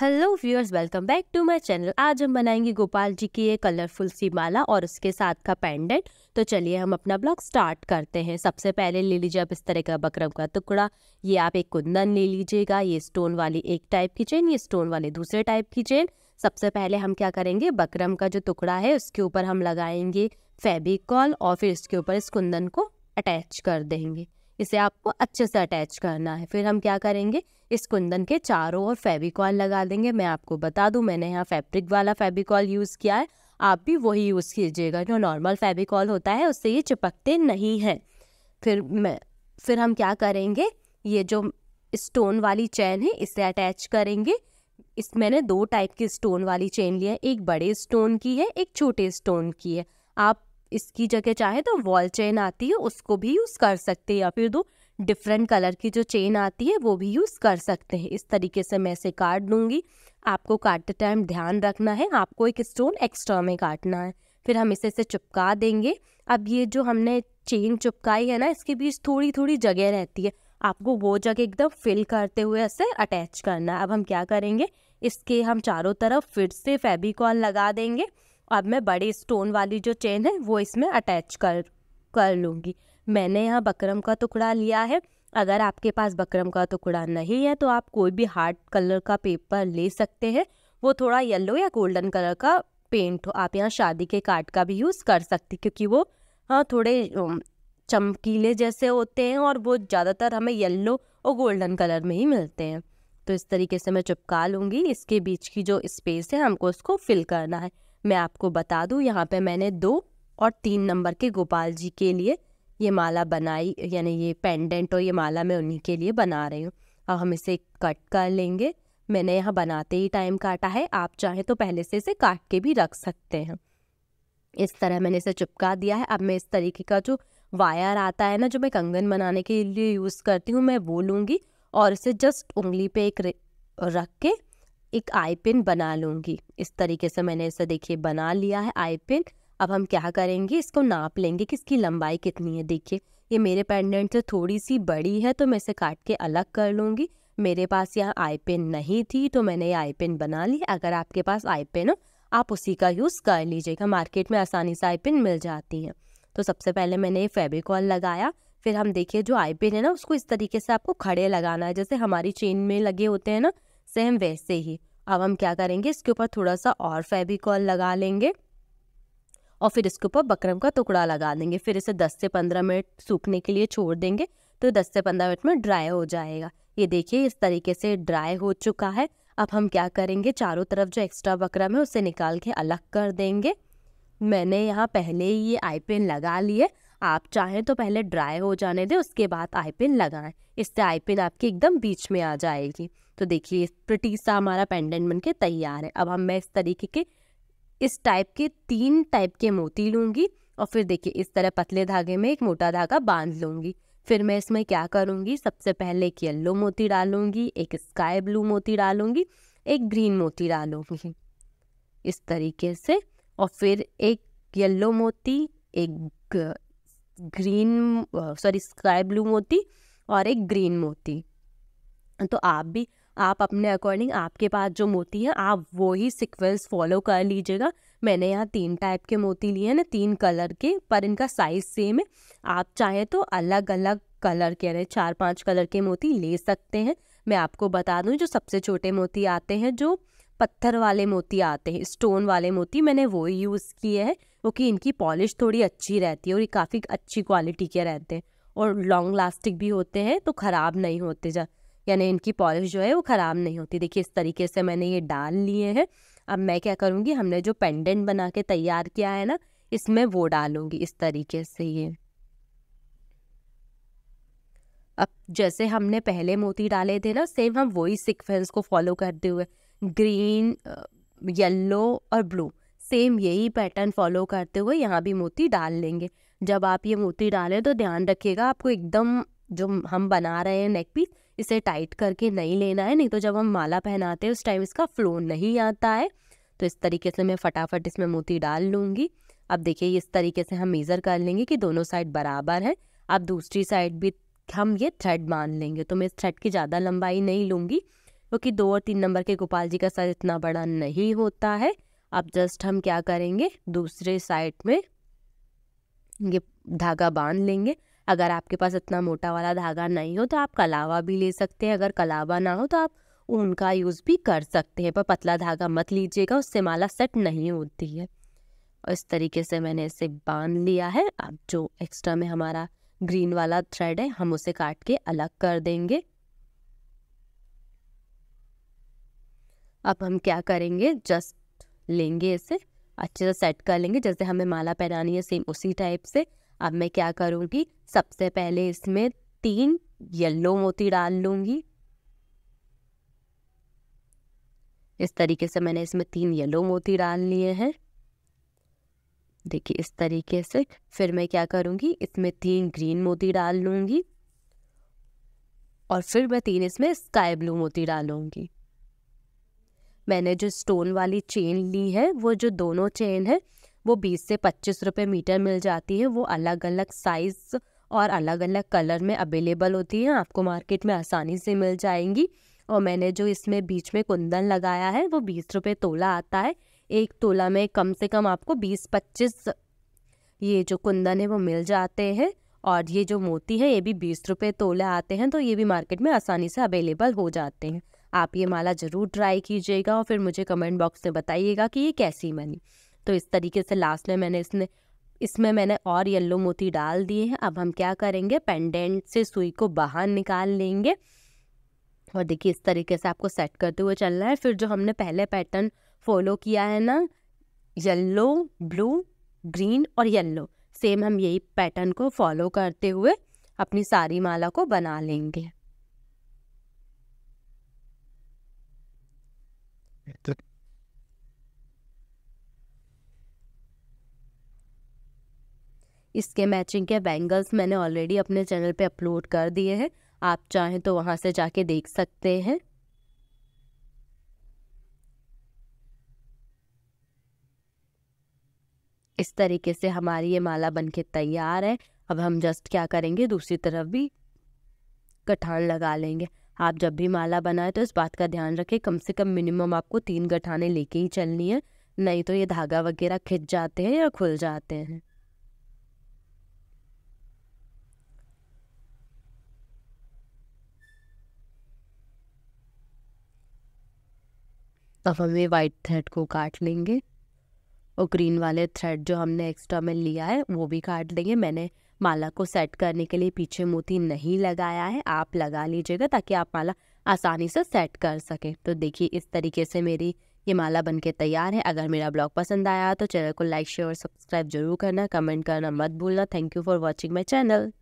hello viewers welcome back to my channel आज हम बनाएंगे गोपाल जी की ये कलरफुल सी माला और उसके साथ का पेंडेंट तो चलिए हम अपना ब्लॉग स्टार्ट करते हैं सबसे पहले ले लीजिए आप इस तरह का बकरम का टुकड़ा ये आप एक कुंदन ले लीजिएगा ये स्टोन वाली एक टाइप की चेन ये स्टोन वाली दूसरे टाइप की चेन सबसे पहले हम क्या करेंगे बकरम का जो टुकड़ा है उसके ऊपर हम लगाएंगे फेबिकॉल और फिर इसके ऊपर इस कुंदन को अटैच कर देंगे इसे आपको अच्छे से अटैच करना है फिर हम क्या करेंगे इस कुंदन के चारों ओर फेविकॉल लगा देंगे मैं आपको बता दूं मैंने यहाँ फैब्रिक वाला फेविकॉल यूज़ किया है आप भी वही यूज़ कीजिएगा जो नॉर्मल फेविकॉल होता है उससे ये चिपकते नहीं हैं फिर मैं फिर हम क्या करेंगे ये जो स्टोन वाली चेन है इसे अटैच करेंगे इस मैंने दो टाइप की स्टोन वाली चेन ली है एक बड़े स्टोन की है एक छोटे स्टोन की है आप इसकी जगह चाहे तो वॉल चेन आती है उसको भी यूज़ कर सकते हैं या फिर दो डिफरेंट कलर की जो चेन आती है वो भी यूज़ कर सकते हैं इस तरीके से मैं इसे काट दूँगी आपको काटते टाइम ध्यान रखना है आपको एक स्टोन एक्स्ट्रा में काटना है फिर हम इसे इसे चिपका देंगे अब ये जो हमने चेन चिपकाई है ना इसके बीच थोड़ी थोड़ी जगह रहती है आपको वो जगह एकदम फिल करते हुए इसे अटैच करना है अब हम क्या करेंगे इसके हम चारों तरफ फिर से फेबिकॉल लगा देंगे अब मैं बड़ी स्टोन वाली जो चेन है वो इसमें अटैच कर कर लूँगी मैंने यहाँ बकरम का टुकड़ा लिया है अगर आपके पास बकरम का टुकड़ा नहीं है तो आप कोई भी हार्ड कलर का पेपर ले सकते हैं वो थोड़ा येलो या गोल्डन कलर का पेंट हो आप यहाँ शादी के कार्ड का भी यूज़ कर सकते क्योंकि वो हाँ थोड़े चमकीले जैसे होते हैं और वो ज़्यादातर हमें येलो और गोल्डन कलर में ही मिलते हैं तो इस तरीके से मैं चिपका लूँगी इसके बीच की जो स्पेस है हमको उसको फिल करना है मैं आपको बता दूं यहाँ पे मैंने दो और तीन नंबर के गोपाल जी के लिए ये माला बनाई यानी ये पेंडेंट और ये माला मैं उन्हीं के लिए बना रही हूँ अब हम इसे कट कर लेंगे मैंने यहाँ बनाते ही टाइम काटा है आप चाहें तो पहले से इसे काट के भी रख सकते हैं इस तरह मैंने इसे चिपका दिया है अब मैं इस तरीके का जो वायर आता है ना जो मैं कंगन बनाने के लिए यूज़ करती हूँ मैं वो लूँगी और इसे जस्ट उंगली पे एक रख के एक आई पिन बना लूँगी इस तरीके से मैंने इसे देखिए बना लिया है आई पिन अब हम क्या करेंगे इसको नाप लेंगे कि इसकी लंबाई कितनी है देखिए ये मेरे पेंडेंट से थोड़ी सी बड़ी है तो मैं इसे काट के अलग कर लूँगी मेरे पास यहाँ आई पिन नहीं थी तो मैंने ये आई पिन बना ली अगर आपके पास आई पिन हो आप उसी का यूज़ कर लीजिएगा मार्केट में आसानी से आई पिन मिल जाती हैं तो सबसे पहले मैंने ये फेबिकॉल लगाया फिर हम देखिए जो आई पिन है ना उसको इस तरीके से आपको खड़े लगाना है जैसे हमारी चेन में लगे होते हैं ना सेम वैसे ही अब हम क्या करेंगे इसके ऊपर थोड़ा सा और फेबिकॉल लगा लेंगे और फिर इसके ऊपर बकरम का टुकड़ा लगा देंगे फिर इसे 10 से 15 मिनट सूखने के लिए छोड़ देंगे तो 10 से 15 मिनट में ड्राई हो जाएगा ये देखिए इस तरीके से ड्राई हो चुका है अब हम क्या करेंगे चारों तरफ जो एक्स्ट्रा बकरम है उसे निकाल के अलग कर देंगे मैंने यहाँ पहले ही ये आई पिन लगा लिए आप चाहें तो पहले ड्राई हो जाने दें उसके बाद आई पिन लगाएं इससे आई पिन आपकी एकदम बीच में आ जाएगी तो देखिए प्रटी सा हमारा पेंडेंट बनके तैयार है अब हम मैं इस तरीके के इस टाइप के तीन टाइप के मोती लूँगी और फिर देखिए इस तरह पतले धागे में एक मोटा धागा बांध लूँगी फिर मैं इसमें क्या करूँगी सबसे पहले एक येल्लो मोती डालूँगी एक स्काई ब्लू मोती डालूँगी एक ग्रीन मोती डालूँगी इस तरीके से और फिर एक येल्लो मोती एक ग्रीन सॉरी स्काई ब्लू मोती और एक ग्रीन मोती तो आप भी आप अपने अकॉर्डिंग आपके पास जो मोती है आप वो ही सिक्वेंस फॉलो कर लीजिएगा मैंने यहाँ तीन टाइप के मोती लिए हैं ना तीन कलर के पर इनका साइज़ सेम है आप चाहें तो अलग अलग कलर के रहे चार पांच कलर के मोती ले सकते हैं मैं आपको बता दूँ जो सबसे छोटे मोती आते हैं जो पत्थर वाले मोती आते हैं स्टोन वाले मोती मैंने वो यूज़ किए हैं क्योंकि इनकी पॉलिश थोड़ी अच्छी रहती है और ये काफ़ी अच्छी क्वालिटी के रहते हैं और लॉन्ग लास्टिक भी होते हैं तो ख़राब नहीं होते जा यानी इनकी पॉलिश जो है वो ख़राब नहीं होती देखिए इस तरीके से मैंने ये डाल लिए हैं अब मैं क्या करूँगी हमने जो पेंडेंट बना के तैयार किया है ना इसमें वो डालूँगी इस तरीके से ये अब जैसे हमने पहले मोती डाले थे ना सेम हम वही सिक्वेंस को फॉलो करते हुए ग्रीन येलो और ब्लू सेम यही पैटर्न फॉलो करते हुए यहाँ भी मोती डाल लेंगे जब आप ये मोती डालें तो ध्यान रखिएगा आपको एकदम जो हम बना रहे हैं नेक पीस इसे टाइट करके नहीं लेना है नहीं तो जब हम माला पहनाते हैं उस टाइम इसका फ्लो नहीं आता है तो इस तरीके से मैं फटाफट इसमें मोती डाल लूँगी अब देखिए इस तरीके से हम मेज़र कर लेंगे कि दोनों साइड बराबर है अब दूसरी साइड भी हम ये थ्रेड मान लेंगे तो मैं इस थ्रेड की ज़्यादा लंबाई नहीं लूँगी क्योंकि तो दो और तीन नंबर के गोपाल जी का सर इतना बड़ा नहीं होता है अब जस्ट हम क्या करेंगे दूसरे साइड में ये धागा बांध लेंगे अगर आपके पास इतना मोटा वाला धागा नहीं हो तो आप कलावा भी ले सकते हैं अगर कलावा ना हो तो आप ऊन का यूज़ भी कर सकते हैं पर पतला धागा मत लीजिएगा उससे माला सेट नहीं होती है और इस तरीके से मैंने इसे बांध लिया है अब जो एक्स्ट्रा में हमारा ग्रीन वाला थ्रेड है हम उसे काट के अलग कर देंगे अब हम क्या करेंगे जस्ट लेंगे इसे अच्छे से सेट कर लेंगे जैसे हमें माला पहनानी है सेम उसी टाइप से अब मैं क्या करूँगी सबसे पहले इसमें तीन येल्लो मोती डाल लूँगी इस तरीके से मैंने इसमें तीन येलो मोती डाल लिए हैं देखिए इस तरीके से फिर मैं क्या करूँगी इसमें तीन ग्रीन मोती डाल लूँगी और फिर मैं तीन इसमें स्काई ब्लू मोती डालूँगी मैंने जो स्टोन वाली चेन ली है वो जो दोनों चेन है वो बीस से पच्चीस रुपये मीटर मिल जाती है वो अलग अलग साइज़ और अलग अलग कलर में अवेलेबल होती है आपको मार्केट में आसानी से मिल जाएंगी और मैंने जो इसमें बीच में कुंदन लगाया है वो बीस रुपये तोला आता है एक तोला में कम से कम आपको बीस पच्चीस ये जो कुंदन है वो मिल जाते हैं और ये जो मोती है ये भी बीस रुपये तोला आते हैं तो ये भी मार्केट में आसानी से अवेलेबल हो जाते हैं आप ये माला ज़रूर ट्राई कीजिएगा और फिर मुझे कमेंट बॉक्स में बताइएगा कि ये कैसी बनी तो इस तरीके से लास्ट में मैंने इसने इसमें मैंने और येल्लो मोती डाल दिए हैं अब हम क्या करेंगे पेंडेंट से सुई को बाहर निकाल लेंगे और देखिए इस तरीके से आपको सेट करते हुए चलना है फिर जो हमने पहले पैटर्न फॉलो किया है ना येल्लो ब्लू ग्रीन और येल्लो सेम हम यही पैटर्न को फॉलो करते हुए अपनी सारी माला को बना लेंगे इसके मैचिंग के बैंगल्स मैंने ऑलरेडी अपने चैनल पे अपलोड कर दिए हैं आप चाहें तो वहाँ से जाके देख सकते हैं इस तरीके से हमारी ये माला बनके तैयार है अब हम जस्ट क्या करेंगे दूसरी तरफ भी गठान लगा लेंगे आप जब भी माला बनाए तो इस बात का ध्यान रखें कम से कम मिनिमम आपको तीन गठाने लेके ही चलनी है नहीं तो ये धागा वगैरह खिंच जाते हैं या खुल जाते हैं अब हम ये वाइट थ्रेड को काट लेंगे और ग्रीन वाले थ्रेड जो हमने एक्स्ट्रा में लिया है वो भी काट लेंगे मैंने माला को सेट करने के लिए पीछे मोती नहीं लगाया है आप लगा लीजिएगा ताकि आप माला आसानी से सेट कर सकें तो देखिए इस तरीके से मेरी ये माला बनके तैयार है अगर मेरा ब्लॉग पसंद आया तो चैनल को लाइक शेयर और सब्सक्राइब जरूर करना कमेंट करना मत भूलना thank you for watching my channel